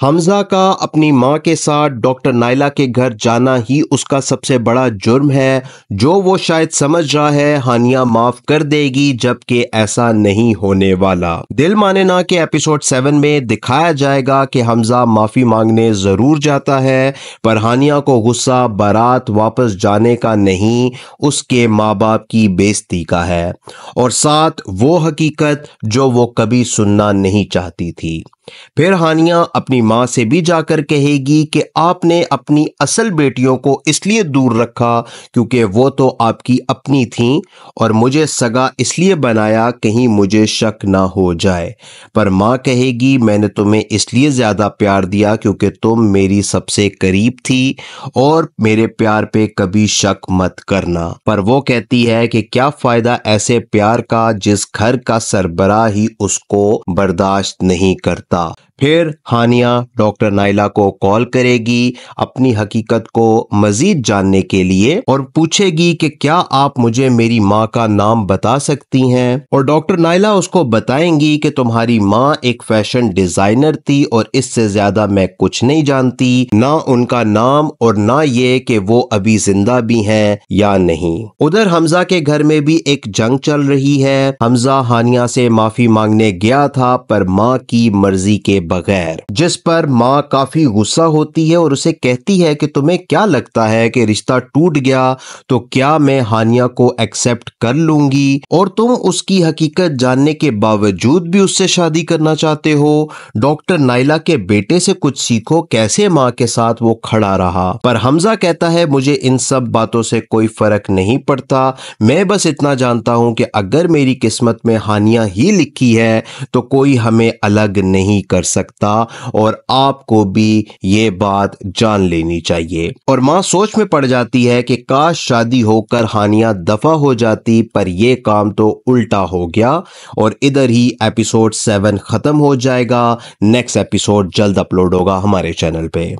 हमजा का अपनी मां के साथ डॉक्टर नायला के घर जाना ही उसका सबसे बड़ा जुर्म है जो वो शायद समझ रहा है हानिया माफ कर देगी जबकि ऐसा नहीं होने वाला दिल माने ना के एपिसोड सेवन में दिखाया जाएगा कि हमजा माफी मांगने जरूर जाता है पर हानिया को गुस्सा बारात वापस जाने का नहीं उसके माँ बाप की बेजती का है और साथ वो हकीकत जो वो कभी सुनना नहीं चाहती थी फिर हानिया अपनी मां से भी जाकर कहेगी कि आपने अपनी असल बेटियों को इसलिए दूर रखा क्योंकि वो तो आपकी अपनी थीं और मुझे सगा इसलिए बनाया कहीं मुझे शक ना हो जाए पर मां कहेगी मैंने तुम्हें इसलिए ज़्यादा प्यार दिया क्योंकि तुम मेरी सबसे करीब थी और मेरे प्यार पे कभी शक मत करना पर वो कहती है कि क्या फ़ायदा ऐसे प्यार का जिस घर का सरबरा ही उसको बर्दाश्त नहीं करता 없다. फिर हानिया डॉक्टर नाइला को कॉल करेगी अपनी हकीकत को मजीद जानने के लिए और पूछेगी कि क्या आप मुझे मेरी माँ का नाम बता सकती हैं और डॉक्टर नाइला उसको बताएंगी कि तुम्हारी माँ एक फैशन डिजाइनर थी और इससे ज्यादा मैं कुछ नहीं जानती ना उनका नाम और ना ये कि वो अभी जिंदा भी हैं या नहीं उधर हमजा के घर में भी एक जंग चल रही है हमजा हानिया से माफी मांगने गया था पर माँ की मर्जी के बगैर जिस पर माँ काफी गुस्सा होती है और उसे कहती है कि तुम्हें क्या लगता है कि रिश्ता टूट गया तो क्या मैं हानिया को एक्सेप्ट कर लूंगी और तुम उसकी हकीकत जानने के बावजूद भी उससे शादी करना चाहते हो डॉक्टर नाइला के बेटे से कुछ सीखो कैसे माँ के साथ वो खड़ा रहा पर हमजा कहता है मुझे इन सब बातों से कोई फर्क नहीं पड़ता मैं बस इतना जानता हूं कि अगर मेरी किस्मत में हानिया ही लिखी है तो कोई हमें अलग नहीं कर सकता और आपको भी ये बात जान लेनी चाहिए और माँ सोच में पड़ जाती है कि काश शादी होकर हानिया दफा हो जाती पर यह काम तो उल्टा हो गया और इधर ही एपिसोड सेवन खत्म हो जाएगा नेक्स्ट एपिसोड जल्द अपलोड होगा हमारे चैनल पे